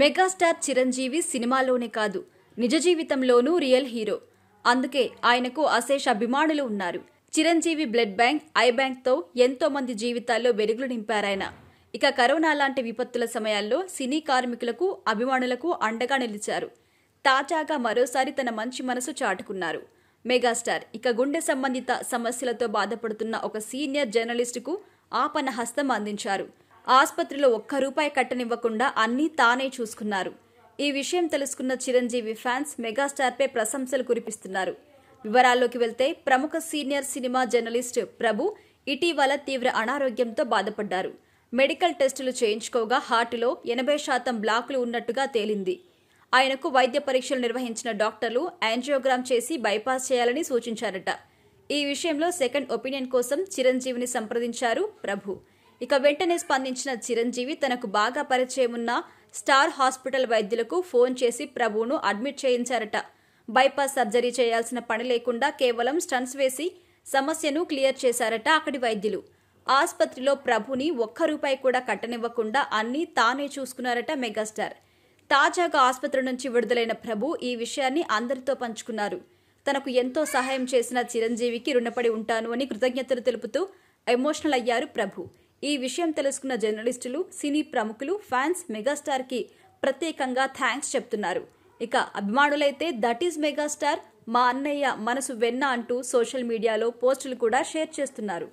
megastar Chiranjeevi సినిమాలోనే కాదు నిజ జీవితంలోనూ రియల్ హీరో అందుకే ఆయనకు అశేష అభిమానులు ఉన్నారు చిరంజీవి బ్లడ్ బ్యాంక్ ఐ బ్యాంక్తో ఎంతో మంది జీవితాల్లో వెలుగులు నింపారాయన ఇక కరోనా లాంటి విపత్తుల సమయాల్లో సినీ కార్మికులకు అభిమానులకు అండగా నిలిచారు తాజాగా మరోసారి తన మంచి మనసు చాటుకున్నారు మెగాస్టార్ ఇక గుండె సంబంధిత సమస్యలతో బాధపడుతున్న ఒక సీనియర్ జర్నలిస్టుకు ఆపన హస్తం అందించారు ఆసుపత్రిలో ఒక్క రూపాయి కట్టనివ్వకుండా అన్నీ తానే చూసుకున్నారు ఈ విషయం తెలుసుకున్న చిరంజీవి ఫ్యాన్స్ మెగాస్టార్పై ప్రశంసలు కురిపిస్తున్నారు వివరాల్లోకి వెళ్తే ప్రముఖ సీనియర్ సినిమా జర్నలిస్ట్ ప్రభు ఇటీవల తీవ్ర అనారోగ్యంతో బాధపడ్డారు మెడికల్ టెస్టులు చేయించుకోగా హార్టులో ఎనభై శాతం బ్లాక్లు ఉన్నట్టుగా తేలింది ఆయనకు వైద్య పరీక్షలు నిర్వహించిన డాక్టర్లు యాంజియోగ్రామ్ చేసి బైపాస్ చేయాలని సూచించారట ఈ విషయంలో సెకండ్ ఒపీనియన్ కోసం చిరంజీవిని సంప్రదించారు ప్రభు ఇక వెంటనే స్పందించిన చిరంజీవి తనకు బాగా పరిచయం ఉన్న స్టార్ హాస్పిటల్ వైద్యులకు ఫోన్ చేసి ప్రభువును అడ్మిట్ చేయించారట బైపాస్ సర్జరీ చేయాల్సిన పని లేకుండా కేవలం స్టన్స్ వేసి సమస్యను క్లియర్ చేశారట అక్కడి వైద్యులు ఆసుపత్రిలో ప్రభుని ఒక్క రూపాయి కూడా కట్టనివ్వకుండా అన్నీ తానే చూసుకున్నారట మెగాస్టార్ తాజాగా ఆసుపత్రి నుంచి విడుదలైన ప్రభు ఈ విషయాన్ని అందరితో పంచుకున్నారు తనకు ఎంతో సహాయం చేసిన చిరంజీవికి రుణపడి ఉంటాను అని కృతజ్ఞతలు తెలుపుతూ ఎమోషనల్ అయ్యారు ప్రభు ఈ విషయం తెలుసుకున్న జర్నలిస్టులు సినీ ప్రముఖులు ఫ్యాన్స్ మెగాస్టార్కి ప్రత్యేకంగా థ్యాంక్స్ చెప్తున్నారు ఇక అభిమానులైతే దట్ ఈజ్ మెగాస్టార్ మా అన్నయ్య మనసు వెన్న అంటూ సోషల్ మీడియాలో పోస్టులు కూడా షేర్ చేస్తున్నారు